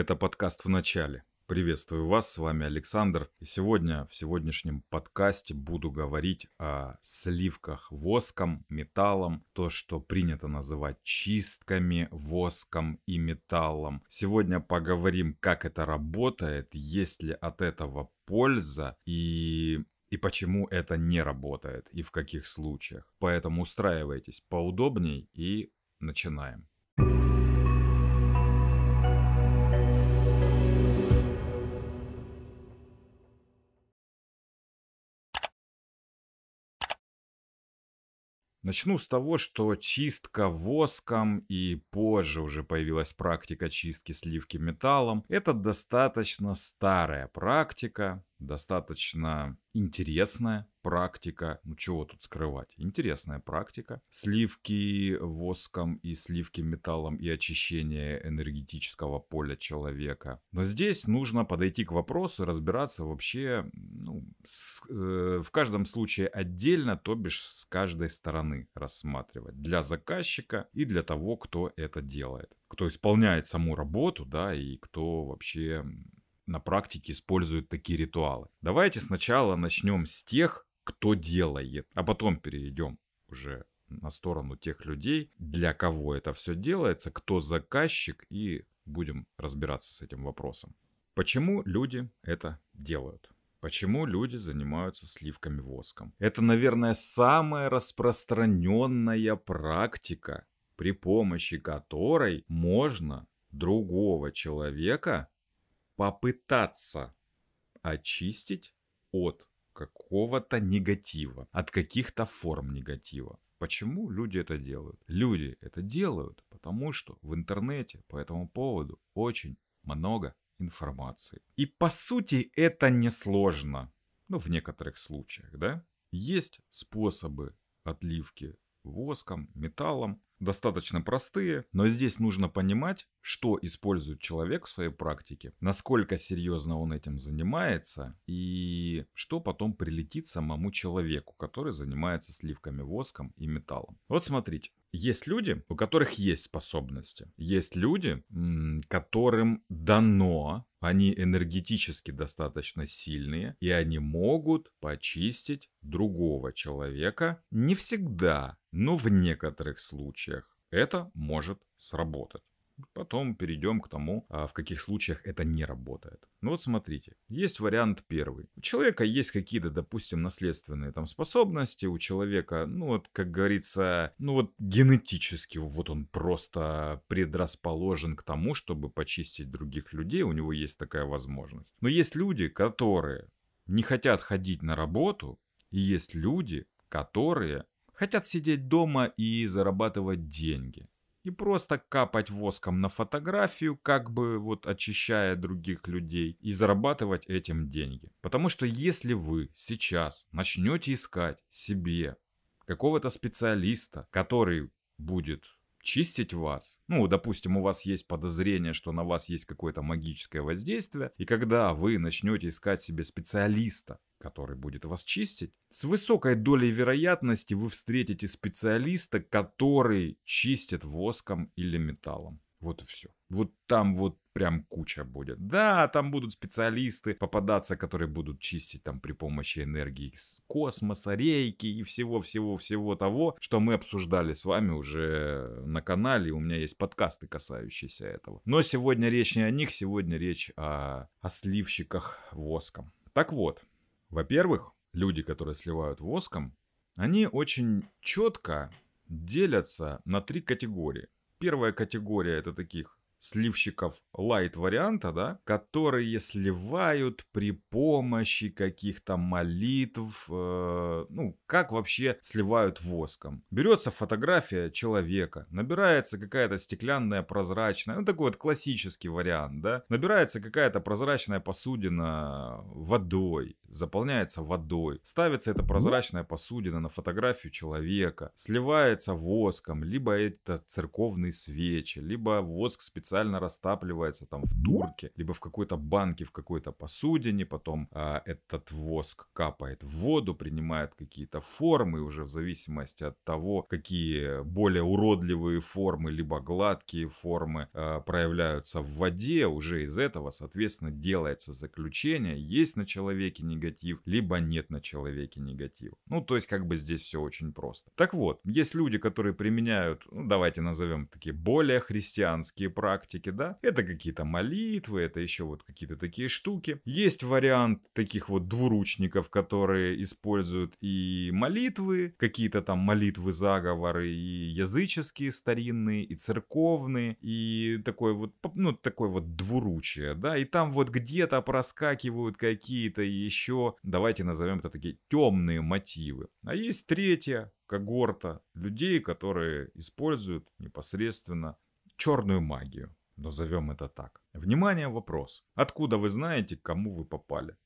Это подкаст в начале. Приветствую вас, с вами Александр. И сегодня в сегодняшнем подкасте буду говорить о сливках воском, металлом, то, что принято называть чистками воском и металлом. Сегодня поговорим, как это работает, есть ли от этого польза и и почему это не работает и в каких случаях. Поэтому устраивайтесь поудобней и начинаем. Начну с того, что чистка воском и позже уже появилась практика чистки сливки металлом. Это достаточно старая практика, достаточно интересная практика. Ну, чего тут скрывать? Интересная практика. Сливки воском и сливки металлом и очищение энергетического поля человека. Но здесь нужно подойти к вопросу разбираться вообще ну, с, э, в каждом случае отдельно, то бишь с каждой стороны рассматривать. Для заказчика и для того, кто это делает. Кто исполняет саму работу, да, и кто вообще на практике используют такие ритуалы. Давайте сначала начнем с тех, кто делает, а потом перейдем уже на сторону тех людей, для кого это все делается, кто заказчик, и будем разбираться с этим вопросом. Почему люди это делают? Почему люди занимаются сливками воском? Это, наверное, самая распространенная практика, при помощи которой можно другого человека попытаться очистить от какого-то негатива, от каких-то форм негатива. Почему люди это делают? Люди это делают, потому что в интернете по этому поводу очень много информации. И по сути это несложно, ну в некоторых случаях, да? Есть способы отливки воском, металлом, достаточно простые, но здесь нужно понимать, что использует человек в своей практике, насколько серьезно он этим занимается и что потом прилетит самому человеку, который занимается сливками, воском и металлом. Вот смотрите, есть люди, у которых есть способности, есть люди, которым дано они энергетически достаточно сильные, и они могут почистить другого человека. Не всегда, но в некоторых случаях это может сработать. Потом перейдем к тому, а, в каких случаях это не работает. Ну вот смотрите, есть вариант первый. У человека есть какие-то, допустим, наследственные там способности, у человека, ну вот, как говорится, ну вот генетически вот он просто предрасположен к тому, чтобы почистить других людей, у него есть такая возможность. Но есть люди, которые не хотят ходить на работу, и есть люди, которые хотят сидеть дома и зарабатывать деньги и просто капать воском на фотографию, как бы вот очищая других людей и зарабатывать этим деньги. Потому что если вы сейчас начнете искать себе какого-то специалиста, который будет чистить вас. Ну, допустим, у вас есть подозрение, что на вас есть какое-то магическое воздействие, и когда вы начнете искать себе специалиста, который будет вас чистить, с высокой долей вероятности вы встретите специалиста, который чистит воском или металлом. Вот и все. Вот там вот прям куча будет. Да, там будут специалисты попадаться, которые будут чистить там при помощи энергии из космоса, рейки и всего-всего-всего того, что мы обсуждали с вами уже на канале. У меня есть подкасты, касающиеся этого. Но сегодня речь не о них, сегодня речь о, о сливщиках воском. Так вот, во-первых, люди, которые сливают воском, они очень четко делятся на три категории. Первая категория это таких сливщиков лайт-варианта, да, которые сливают при помощи каких-то молитв, э, ну, как вообще сливают воском. Берется фотография человека, набирается какая-то стеклянная прозрачная, ну, такой вот классический вариант, да, набирается какая-то прозрачная посудина водой, заполняется водой, ставится эта прозрачная посудина на фотографию человека, сливается воском, либо это церковные свечи, либо воск специально специально растапливается там в турке, либо в какой-то банке, в какой-то посудине, потом а, этот воск капает в воду, принимает какие-то формы уже в зависимости от того, какие более уродливые формы, либо гладкие формы а, проявляются в воде, уже из этого, соответственно, делается заключение, есть на человеке негатив, либо нет на человеке негатива. Ну, то есть как бы здесь все очень просто. Так вот, есть люди, которые применяют, ну, давайте назовем такие более христианские практики, практике, да. Это какие-то молитвы, это еще вот какие-то такие штуки. Есть вариант таких вот двуручников, которые используют и молитвы, какие-то там молитвы, заговоры, и языческие старинные, и церковные, и такой вот, ну, такой вот двуручие, да. И там вот где-то проскакивают какие-то еще, давайте назовем это такие темные мотивы. А есть третья когорта людей, которые используют непосредственно черную магию. Назовем это так. Внимание, вопрос. Откуда вы знаете, к кому вы попали?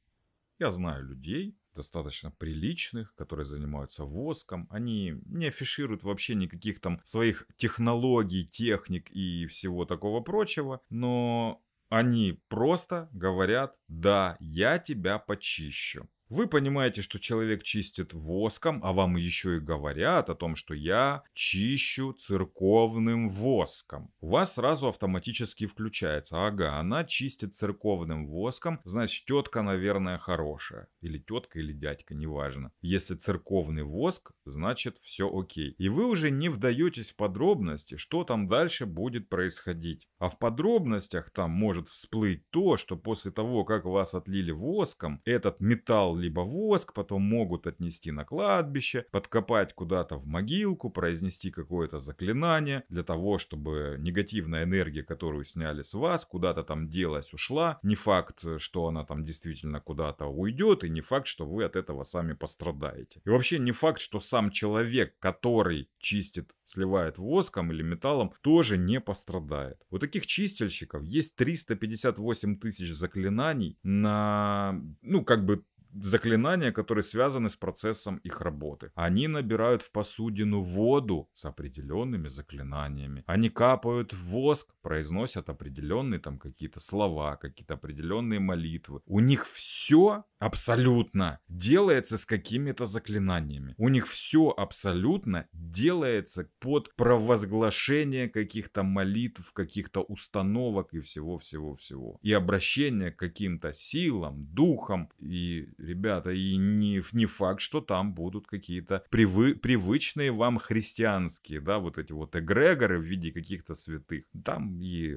Я знаю людей, достаточно приличных, которые занимаются воском. Они не афишируют вообще никаких там своих технологий, техник и всего такого прочего, но они просто говорят, да, я тебя почищу. Вы понимаете, что человек чистит воском, а вам еще и говорят о том, что я чищу церковным воском. У вас сразу автоматически включается. Ага, она чистит церковным воском, значит, тетка, наверное, хорошая. Или тетка, или дядька, неважно. Если церковный воск, значит, все окей. И вы уже не вдаетесь в подробности, что там дальше будет происходить. А в подробностях там может всплыть то, что после того, как вас отлили воском, этот металл либо воск, потом могут отнести на кладбище, подкопать куда-то в могилку, произнести какое-то заклинание для того, чтобы негативная энергия, которую сняли с вас, куда-то там делась, ушла. Не факт, что она там действительно куда-то уйдет, и не факт, что вы от этого сами пострадаете. И вообще не факт, что сам человек, который чистит, сливает воском или металлом, тоже не пострадает. У таких чистильщиков есть 358 тысяч заклинаний на, ну, как бы заклинания, которые связаны с процессом их работы. Они набирают в посудину воду с определенными заклинаниями. Они капают воск, произносят определенные там какие-то слова, какие-то определенные молитвы. У них все абсолютно делается с какими-то заклинаниями. У них все абсолютно делается под провозглашение каких-то молитв, каких-то установок и всего-всего-всего. И обращение к каким-то силам, духам и ребята, и не, не факт, что там будут какие-то привы, привычные вам христианские, да, вот эти вот эгрегоры в виде каких-то святых. Там и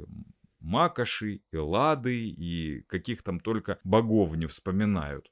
макоши, и лады, и каких там только богов не вспоминают.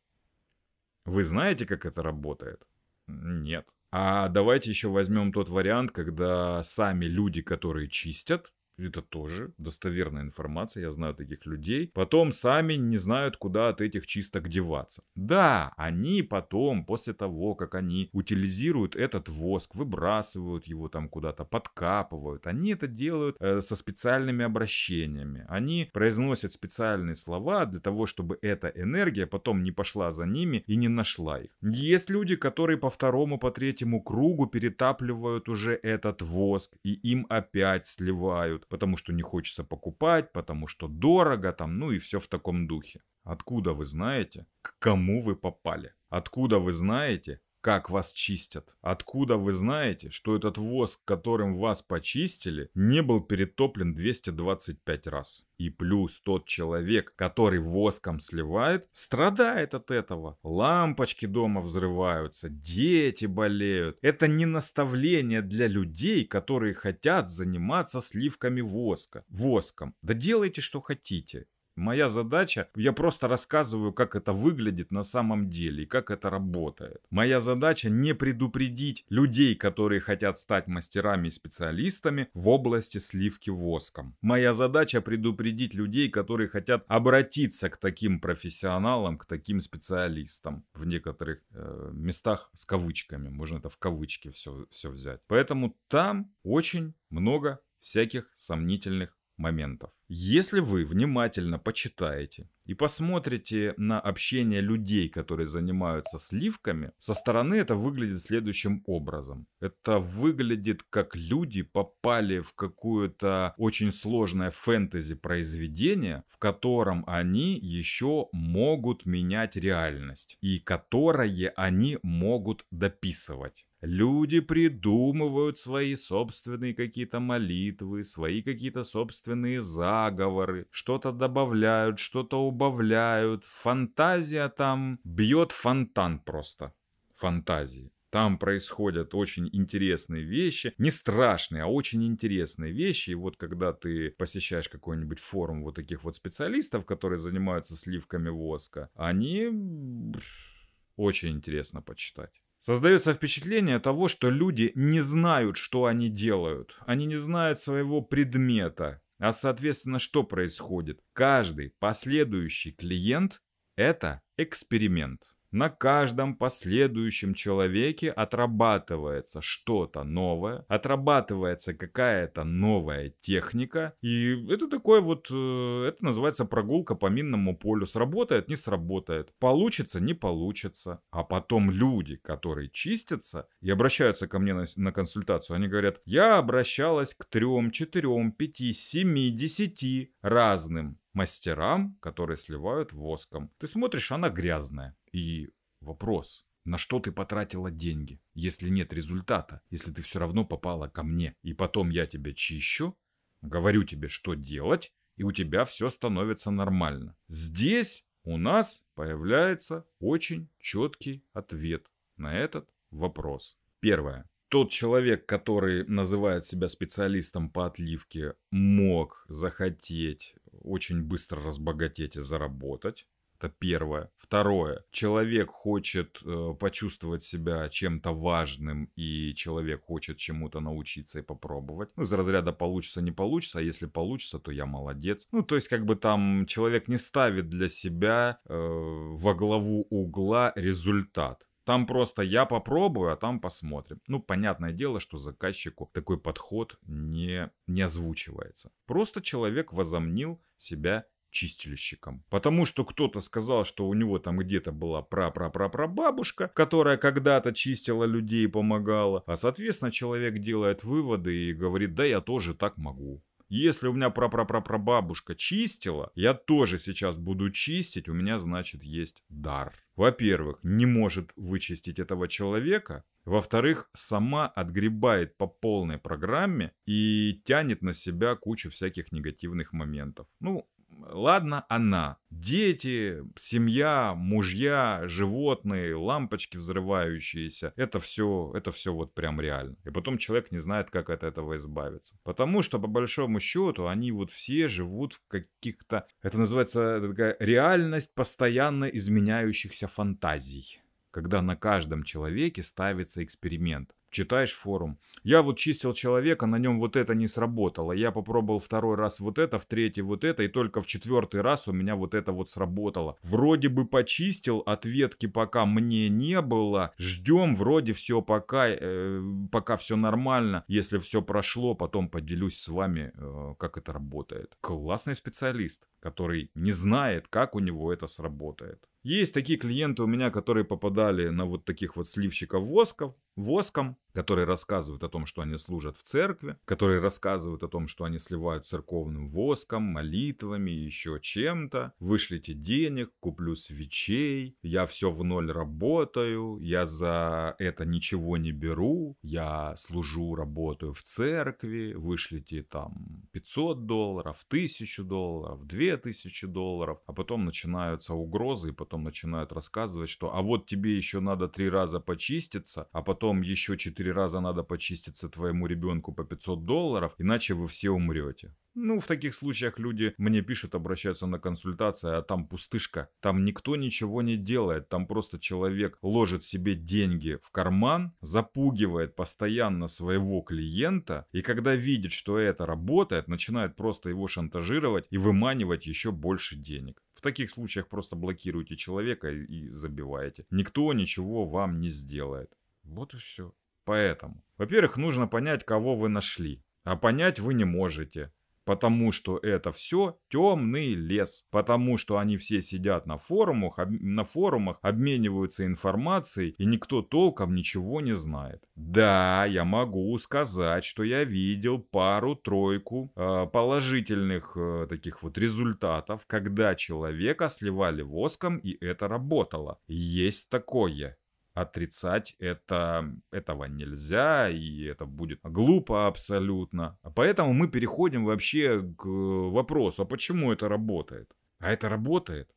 Вы знаете, как это работает? Нет. А давайте еще возьмем тот вариант, когда сами люди, которые чистят, это тоже достоверная информация, я знаю таких людей. Потом сами не знают, куда от этих чисток деваться. Да, они потом, после того, как они утилизируют этот воск, выбрасывают его там куда-то, подкапывают, они это делают э, со специальными обращениями. Они произносят специальные слова для того, чтобы эта энергия потом не пошла за ними и не нашла их. Есть люди, которые по второму, по третьему кругу перетапливают уже этот воск и им опять сливают потому что не хочется покупать, потому что дорого там, ну и все в таком духе. Откуда вы знаете, к кому вы попали? Откуда вы знаете, как вас чистят. Откуда вы знаете, что этот воск, которым вас почистили, не был перетоплен 225 раз? И плюс тот человек, который воском сливает, страдает от этого. Лампочки дома взрываются, дети болеют. Это не наставление для людей, которые хотят заниматься сливками воска. Воском. Да делайте, что хотите. Моя задача, я просто рассказываю, как это выглядит на самом деле и как это работает. Моя задача не предупредить людей, которые хотят стать мастерами и специалистами в области сливки воском. Моя задача предупредить людей, которые хотят обратиться к таким профессионалам, к таким специалистам. В некоторых э, местах с кавычками, можно это в кавычки все, все взять. Поэтому там очень много всяких сомнительных моментов. Если вы внимательно почитаете и посмотрите на общение людей, которые занимаются сливками, со стороны это выглядит следующим образом. Это выглядит как люди попали в какое-то очень сложное фэнтези произведение, в котором они еще могут менять реальность и которое они могут дописывать. Люди придумывают свои собственные какие-то молитвы, свои какие-то собственные заговоры, что-то добавляют, что-то убавляют. Фантазия там бьет фонтан просто. Фантазии. Там происходят очень интересные вещи, не страшные, а очень интересные вещи. И вот когда ты посещаешь какой-нибудь форум вот таких вот специалистов, которые занимаются сливками воска, они очень интересно почитать. Создается впечатление того, что люди не знают, что они делают. Они не знают своего предмета. А соответственно, что происходит? Каждый последующий клиент – это эксперимент на каждом последующем человеке отрабатывается что-то новое, отрабатывается какая-то новая техника, и это такой вот, э, это называется прогулка по минному полю, сработает, не сработает, получится, не получится. А потом люди, которые чистятся и обращаются ко мне на, на консультацию, они говорят, я обращалась к трем, четырем, пяти, семи, десяти разным мастерам, которые сливают воском. Ты смотришь, она грязная. И вопрос, на что ты потратила деньги, если нет результата, если ты все равно попала ко мне, и потом я тебя чищу, говорю тебе, что делать, и у тебя все становится нормально. Здесь у нас появляется очень четкий ответ на этот вопрос. Первое. Тот человек, который называет себя специалистом по отливке, мог захотеть очень быстро разбогатеть и заработать. Это первое. Второе. Человек хочет э, почувствовать себя чем-то важным, и человек хочет чему-то научиться и попробовать. Ну, из разряда получится, не получится, а если получится, то я молодец. Ну, то есть, как бы там человек не ставит для себя э, во главу угла результат там просто я попробую, а там посмотрим. Ну, понятное дело, что заказчику такой подход не, не озвучивается. Просто человек возомнил себя чистильщиком. Потому что кто-то сказал, что у него там где-то была пра-пра-пра-пра-бабушка, которая когда-то чистила людей и помогала. А соответственно человек делает выводы и говорит, да я тоже так могу. Если у меня прапрапрапрабабушка чистила, я тоже сейчас буду чистить, у меня, значит, есть дар. Во-первых, не может вычистить этого человека. Во-вторых, сама отгребает по полной программе и тянет на себя кучу всяких негативных моментов. Ну, Ладно, она. Дети, семья, мужья, животные, лампочки взрывающиеся. Это все, это все вот прям реально. И потом человек не знает, как от этого избавиться. Потому что, по большому счету, они вот все живут в каких-то... Это называется такая реальность постоянно изменяющихся фантазий. Когда на каждом человеке ставится эксперимент. Читаешь форум, я вот чистил человека, на нем вот это не сработало. Я попробовал второй раз вот это, в третий вот это, и только в четвертый раз у меня вот это вот сработало. Вроде бы почистил, ответки пока мне не было. Ждем, вроде все пока, э, пока все нормально. Если все прошло, потом поделюсь с вами, э, как это работает. Классный специалист, который не знает, как у него это сработает. Есть такие клиенты у меня, которые попадали на вот таких вот сливщиков восков, воском, которые рассказывают о том, что они служат в церкви, которые рассказывают о том, что они сливают церковным воском, молитвами, еще чем-то. Вышлите денег, куплю свечей, я все в ноль работаю, я за это ничего не беру, я служу, работаю в церкви, вышлите там 500 долларов, 1000 долларов, 2000 долларов, а потом начинаются угрозы и потом потом начинают рассказывать, что а вот тебе еще надо три раза почиститься, а потом еще четыре раза надо почиститься твоему ребенку по 500 долларов, иначе вы все умрете. Ну, в таких случаях люди мне пишут, обращаются на консультацию, а там пустышка. Там никто ничего не делает. Там просто человек ложит себе деньги в карман, запугивает постоянно своего клиента. И когда видит, что это работает, начинает просто его шантажировать и выманивать еще больше денег. В таких случаях просто блокируйте человека и забиваете. Никто ничего вам не сделает. Вот и все. Поэтому, во-первых, нужно понять, кого вы нашли. А понять вы не можете потому что это все темный лес, потому что они все сидят на форумах, об, на форумах обмениваются информацией, и никто толком ничего не знает. Да, я могу сказать, что я видел пару-тройку э, положительных э, таких вот результатов, когда человека сливали воском, и это работало. Есть такое отрицать это, этого нельзя, и это будет глупо абсолютно. А поэтому мы переходим вообще к вопросу, а почему это работает? А это работает,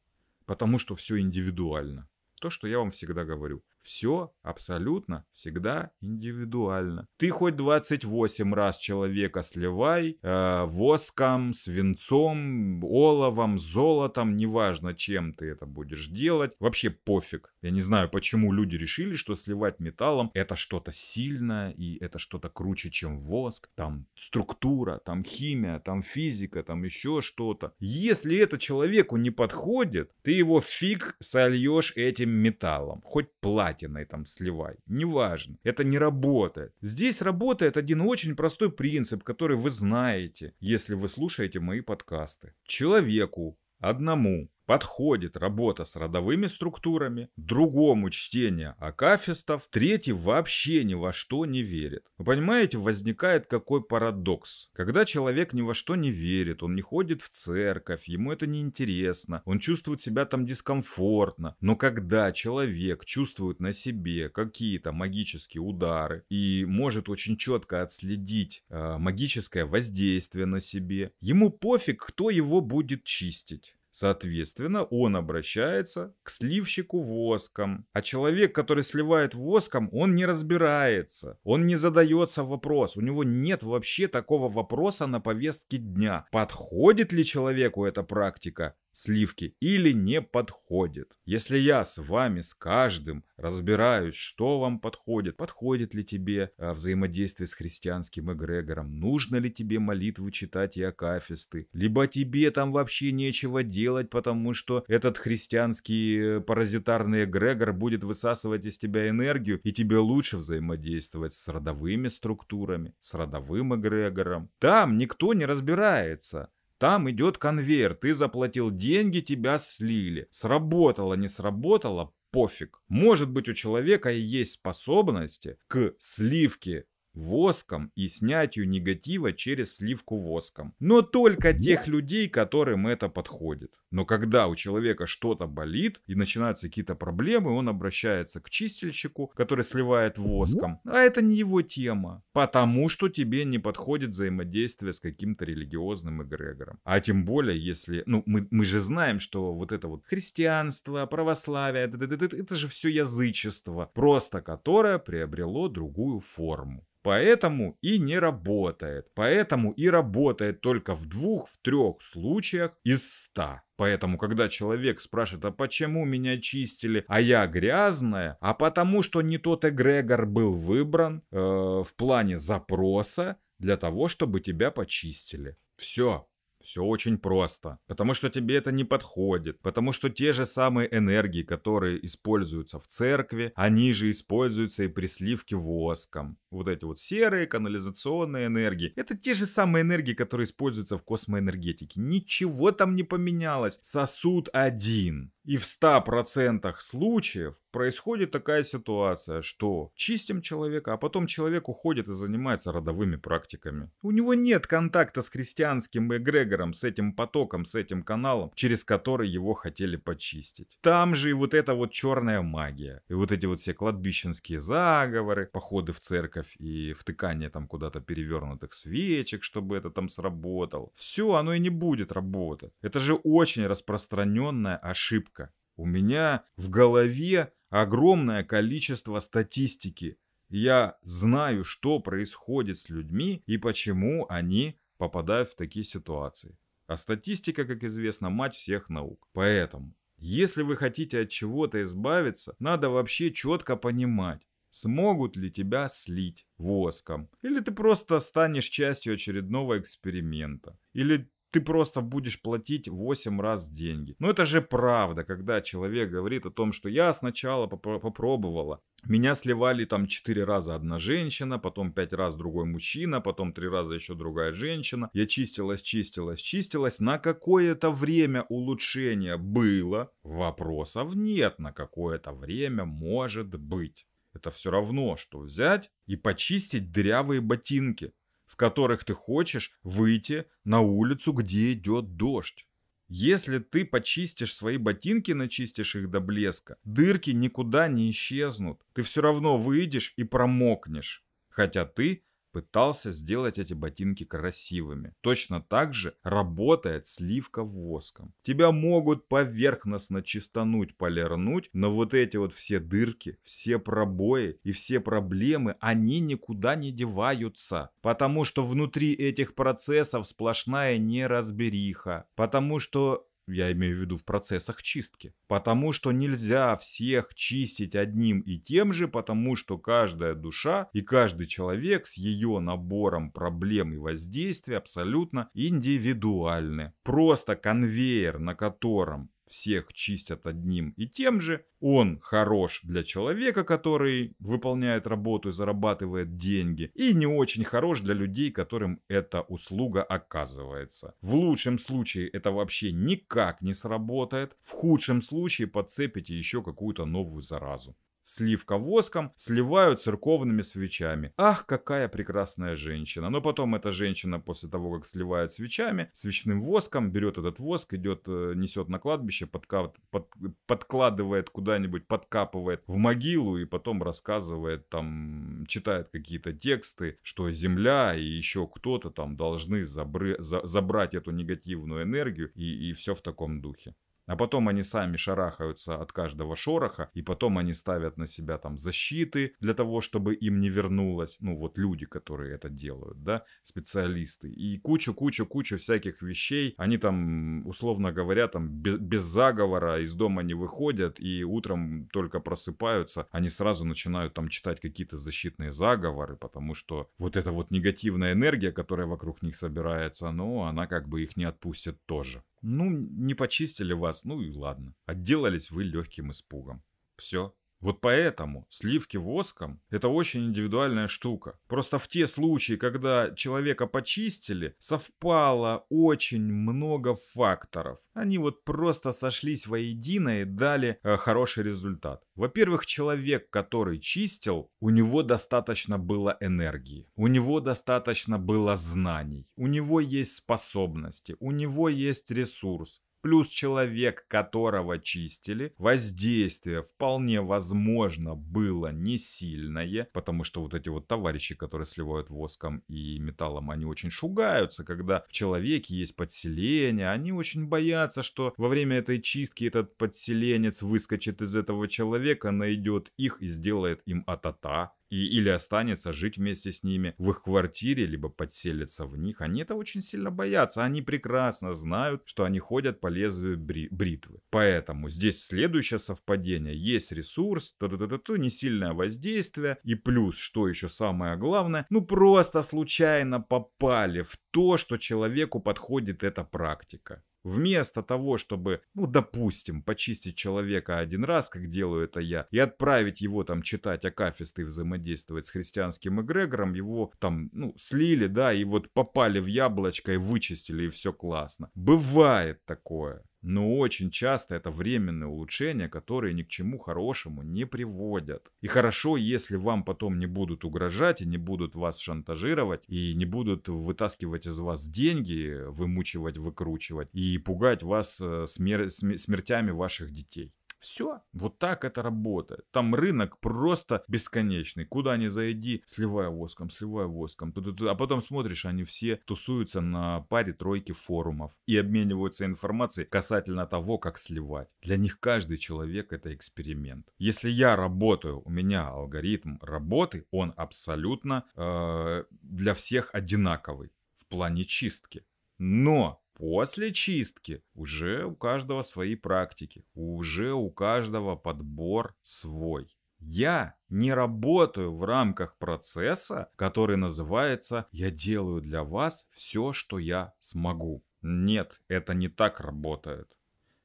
потому что все индивидуально. То, что я вам всегда говорю. Все абсолютно всегда индивидуально. Ты хоть 28 раз человека сливай э, воском, свинцом, оловом, золотом, неважно, чем ты это будешь делать. Вообще пофиг. Я не знаю, почему люди решили, что сливать металлом это что-то сильное и это что-то круче, чем воск. Там структура, там химия, там физика, там еще что-то. Если это человеку не подходит, ты его фиг сольешь этим металлом. Хоть плать платиной там сливай. Неважно, это не работает. Здесь работает один очень простой принцип, который вы знаете, если вы слушаете мои подкасты. Человеку одному подходит работа с родовыми структурами, другому чтение акафистов, третий вообще ни во что не верит. Вы понимаете, возникает какой парадокс. Когда человек ни во что не верит, он не ходит в церковь, ему это не интересно, он чувствует себя там дискомфортно. Но когда человек чувствует на себе какие-то магические удары и может очень четко отследить э, магическое воздействие на себе, ему пофиг, кто его будет чистить. Соответственно, он обращается к сливщику воском. А человек, который сливает воском, он не разбирается. Он не задается вопрос. У него нет вообще такого вопроса на повестке дня. Подходит ли человеку эта практика сливки или не подходит. Если я с вами, с каждым разбираюсь, что вам подходит, подходит ли тебе а, взаимодействие с христианским эгрегором, нужно ли тебе молитвы читать и акафисты, либо тебе там вообще нечего делать, потому что этот христианский э, паразитарный эгрегор будет высасывать из тебя энергию, и тебе лучше взаимодействовать с родовыми структурами, с родовым эгрегором. Там никто не разбирается. Там идет конвейер, ты заплатил деньги, тебя слили. Сработало, не сработало, пофиг. Может быть у человека есть способности к сливке воском и снятию негатива через сливку воском. Но только тех людей, которым это подходит. Но когда у человека что-то болит и начинаются какие-то проблемы, он обращается к чистильщику, который сливает воском. А это не его тема. Потому что тебе не подходит взаимодействие с каким-то религиозным эгрегором. А тем более, если... Ну, мы, мы же знаем, что вот это вот христианство, православие, это же все язычество, просто которое приобрело другую форму. Поэтому и не работает. Поэтому и работает только в двух, в трех случаях из ста. Поэтому, когда человек спрашивает, а почему меня чистили, а я грязная, а потому что не тот эгрегор был выбран э, в плане запроса для того, чтобы тебя почистили. Все, все очень просто. Потому что тебе это не подходит. Потому что те же самые энергии, которые используются в церкви, они же используются и при сливке воском. Вот эти вот серые канализационные энергии. Это те же самые энергии, которые используются в космоэнергетике. Ничего там не поменялось. Сосуд один. И в 100% случаев происходит такая ситуация, что чистим человека, а потом человек уходит и занимается родовыми практиками. У него нет контакта с христианским эгрегором, с этим потоком, с этим каналом, через который его хотели почистить. Там же и вот эта вот черная магия, и вот эти вот все кладбищенские заговоры, походы в церковь и втыкание там куда-то перевернутых свечек, чтобы это там сработало. Все, оно и не будет работать. Это же очень распространенная ошибка. У меня в голове огромное количество статистики. Я знаю, что происходит с людьми и почему они попадают в такие ситуации. А статистика, как известно, мать всех наук. Поэтому, если вы хотите от чего-то избавиться, надо вообще четко понимать, смогут ли тебя слить воском. Или ты просто станешь частью очередного эксперимента. Или ты просто будешь платить 8 раз деньги. Но это же правда, когда человек говорит о том, что я сначала попробовала, меня сливали там 4 раза одна женщина, потом 5 раз другой мужчина, потом 3 раза еще другая женщина. Я чистилась, чистилась, чистилась. На какое-то время улучшение было, вопросов нет. На какое-то время может быть. Это все равно, что взять и почистить дырявые ботинки в которых ты хочешь выйти на улицу, где идет дождь. Если ты почистишь свои ботинки, начистишь их до блеска, дырки никуда не исчезнут. Ты все равно выйдешь и промокнешь. Хотя ты пытался сделать эти ботинки красивыми. Точно так же работает сливка воском. Тебя могут поверхностно чистануть, полирнуть, но вот эти вот все дырки, все пробои и все проблемы, они никуда не деваются. Потому что внутри этих процессов сплошная неразбериха. Потому что я имею в виду в процессах чистки. Потому что нельзя всех чистить одним и тем же, потому что каждая душа и каждый человек с ее набором проблем и воздействий абсолютно индивидуальны. Просто конвейер, на котором всех чистят одним и тем же. Он хорош для человека, который выполняет работу и зарабатывает деньги, и не очень хорош для людей, которым эта услуга оказывается. В лучшем случае это вообще никак не сработает, в худшем случае подцепите еще какую-то новую заразу сливка воском, сливаю церковными свечами. Ах, какая прекрасная женщина. Но потом эта женщина после того, как сливает свечами, свечным воском, берет этот воск, идет, э, несет на кладбище, подка... под... подкладывает куда-нибудь, подкапывает в могилу и потом рассказывает там, читает какие-то тексты, что земля и еще кто-то там должны забры... за... забрать эту негативную энергию и, и все в таком духе. А потом они сами шарахаются от каждого шороха, и потом они ставят на себя там защиты для того, чтобы им не вернулось. Ну вот люди, которые это делают, да, специалисты. И кучу-кучу-кучу всяких вещей. Они там, условно говоря, там без, без заговора из дома не выходят, и утром только просыпаются, они сразу начинают там читать какие-то защитные заговоры, потому что вот эта вот негативная энергия, которая вокруг них собирается, ну, она как бы их не отпустит тоже. Ну, не почистили вас, ну и ладно. Отделались вы легким испугом. Все, вот поэтому сливки воском – это очень индивидуальная штука. Просто в те случаи, когда человека почистили, совпало очень много факторов. Они вот просто сошлись воедино и дали э, хороший результат. Во-первых, человек, который чистил, у него достаточно было энергии, у него достаточно было знаний, у него есть способности, у него есть ресурс, плюс человек, которого чистили, воздействие вполне возможно было не сильное, потому что вот эти вот товарищи, которые сливают воском и металлом, они очень шугаются, когда в человеке есть подселение, они очень боятся, что во время этой чистки этот подселенец выскочит из этого человека, найдет их и сделает им атата и или останется жить вместе с ними в их квартире, либо подселится в них. Они это очень сильно боятся. Они прекрасно знают, что они ходят по лезвию бри- бритвы. Поэтому здесь следующее совпадение. Есть ресурс, не сильное воздействие. И плюс, что еще самое главное, ну просто случайно попали в то, что человеку подходит эта практика. Вместо того, чтобы, ну, допустим, почистить человека один раз, как делаю это я, и отправить его там читать акафисты и взаимодействовать с христианским эгрегором, его там, ну, слили, да, и вот попали в яблочко и вычистили, и все классно. Бывает такое. Но очень часто это временные улучшения, которые ни к чему хорошему не приводят. И хорошо, если вам потом не будут угрожать и не будут вас шантажировать, и не будут вытаскивать из вас деньги, вымучивать, выкручивать и пугать вас э, смер- смертями ваших детей. Все, вот так это работает. Там рынок просто бесконечный. Куда ни зайди, сливая воском, сливая воском. А потом смотришь, они все тусуются на паре тройки форумов и обмениваются информацией касательно того, как сливать. Для них каждый человек это эксперимент. Если я работаю, у меня алгоритм работы, он абсолютно э, для всех одинаковый в плане чистки. Но После чистки уже у каждого свои практики, уже у каждого подбор свой. Я не работаю в рамках процесса, который называется «я делаю для вас все, что я смогу». Нет, это не так работает.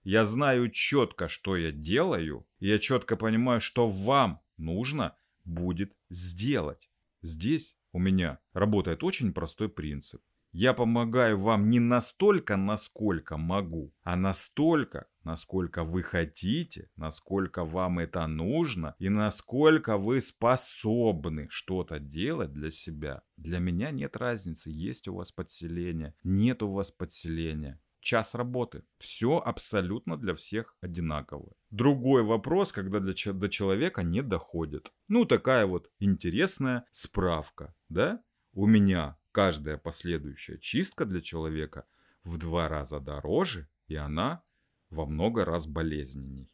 Я знаю четко, что я делаю, и я четко понимаю, что вам нужно будет сделать. Здесь у меня работает очень простой принцип. Я помогаю вам не настолько, насколько могу, а настолько, насколько вы хотите, насколько вам это нужно и насколько вы способны что-то делать для себя. Для меня нет разницы, есть у вас подселение, нет у вас подселения. Час работы. Все абсолютно для всех одинаково. Другой вопрос, когда для, до человека не доходит. Ну, такая вот интересная справка, да? У меня Каждая последующая чистка для человека в два раза дороже, и она во много раз болезненней.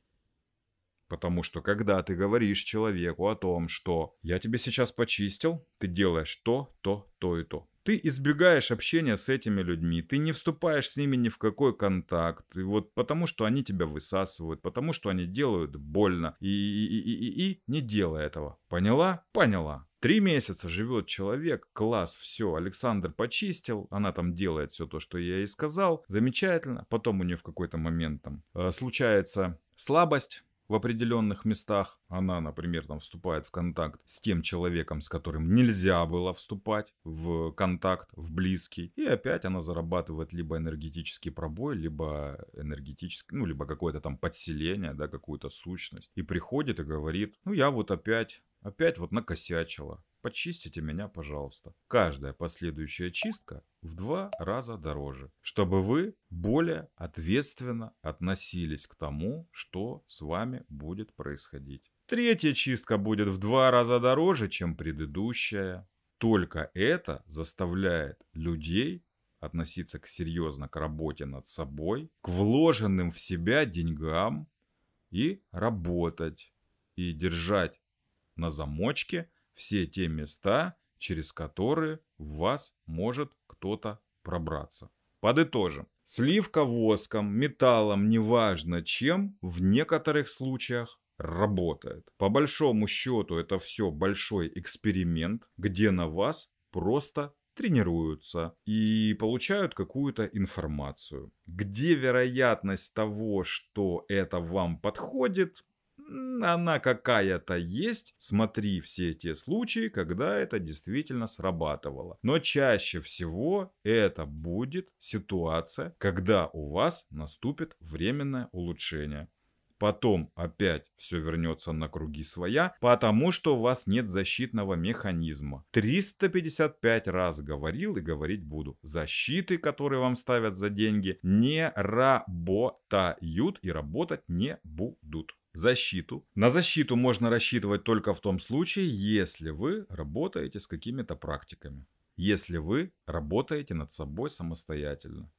Потому что когда ты говоришь человеку о том, что «я тебе сейчас почистил», ты делаешь то, то, то и то. Ты избегаешь общения с этими людьми, ты не вступаешь с ними ни в какой контакт, и вот потому что они тебя высасывают, потому что они делают больно, и, и, и, и, и не делай этого. Поняла? Поняла. Три месяца живет человек, класс, все, Александр почистил, она там делает все то, что я ей сказал, замечательно. Потом у нее в какой-то момент там э, случается слабость, в определенных местах. Она, например, там вступает в контакт с тем человеком, с которым нельзя было вступать в контакт, в близкий. И опять она зарабатывает либо энергетический пробой, либо энергетический, ну, либо какое-то там подселение, да, какую-то сущность. И приходит и говорит, ну, я вот опять Опять вот накосячила. Почистите меня, пожалуйста. Каждая последующая чистка в два раза дороже, чтобы вы более ответственно относились к тому, что с вами будет происходить. Третья чистка будет в два раза дороже, чем предыдущая. Только это заставляет людей относиться к серьезно к работе над собой, к вложенным в себя деньгам и работать, и держать на замочке все те места, через которые в вас может кто-то пробраться. Подытожим. Сливка воском, металлом, неважно чем, в некоторых случаях работает. По большому счету это все большой эксперимент, где на вас просто тренируются и получают какую-то информацию. Где вероятность того, что это вам подходит, она какая-то есть. Смотри все те случаи, когда это действительно срабатывало. Но чаще всего это будет ситуация, когда у вас наступит временное улучшение потом опять все вернется на круги своя, потому что у вас нет защитного механизма. 355 раз говорил и говорить буду. Защиты, которые вам ставят за деньги, не работают и работать не будут защиту. На защиту можно рассчитывать только в том случае, если вы работаете с какими-то практиками. Если вы работаете над собой самостоятельно.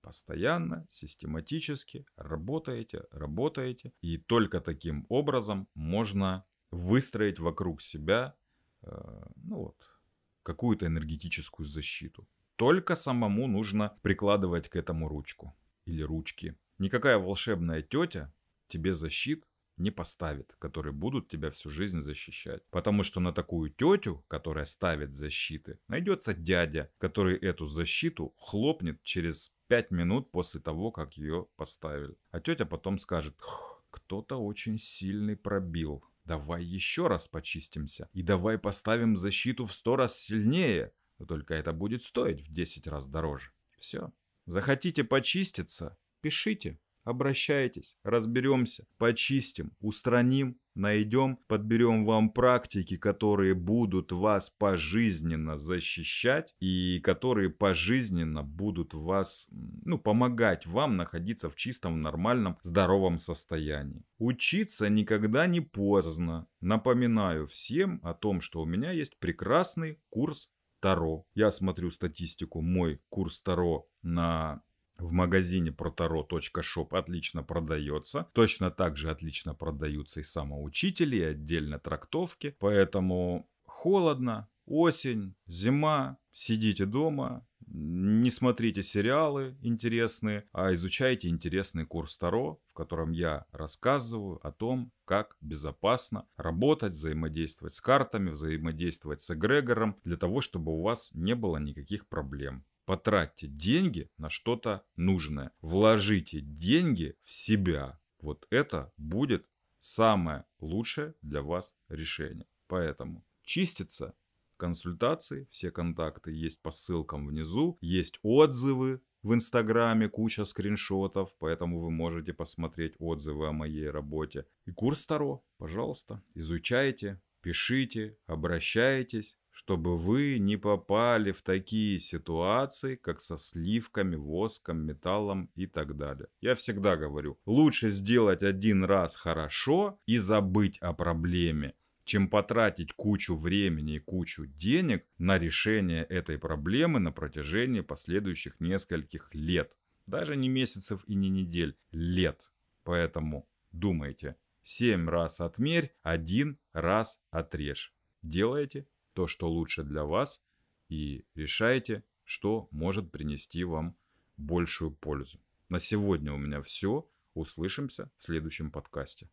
Постоянно, систематически работаете, работаете. И только таким образом можно выстроить вокруг себя э, ну вот, какую-то энергетическую защиту. Только самому нужно прикладывать к этому ручку или ручки. Никакая волшебная тетя тебе защит не поставит, которые будут тебя всю жизнь защищать. Потому что на такую тетю, которая ставит защиты, найдется дядя, который эту защиту хлопнет через 5 минут после того, как ее поставили. А тетя потом скажет, кто-то очень сильный пробил. Давай еще раз почистимся. И давай поставим защиту в 100 раз сильнее. Но только это будет стоить в 10 раз дороже. Все. Захотите почиститься? Пишите. Обращайтесь, разберемся, почистим, устраним, найдем, подберем вам практики, которые будут вас пожизненно защищать и которые пожизненно будут вас, ну, помогать вам находиться в чистом, нормальном, здоровом состоянии. Учиться никогда не поздно. Напоминаю всем о том, что у меня есть прекрасный курс Таро. Я смотрю статистику, мой курс Таро на в магазине protaro.shop отлично продается. Точно так же отлично продаются и самоучители, и отдельно трактовки. Поэтому холодно, осень, зима, сидите дома, не смотрите сериалы интересные, а изучайте интересный курс Таро, в котором я рассказываю о том, как безопасно работать, взаимодействовать с картами, взаимодействовать с эгрегором, для того, чтобы у вас не было никаких проблем. Потратьте деньги на что-то нужное. Вложите деньги в себя. Вот это будет самое лучшее для вас решение. Поэтому чистится консультации, все контакты есть по ссылкам внизу, есть отзывы в Инстаграме, куча скриншотов, поэтому вы можете посмотреть отзывы о моей работе. И курс Таро, пожалуйста, изучайте, пишите, обращайтесь чтобы вы не попали в такие ситуации, как со сливками, воском, металлом и так далее. Я всегда говорю, лучше сделать один раз хорошо и забыть о проблеме, чем потратить кучу времени и кучу денег на решение этой проблемы на протяжении последующих нескольких лет. Даже не месяцев и не недель, лет. Поэтому думайте, 7 раз отмерь, один раз отрежь. Делаете то, что лучше для вас, и решайте, что может принести вам большую пользу. На сегодня у меня все. Услышимся в следующем подкасте.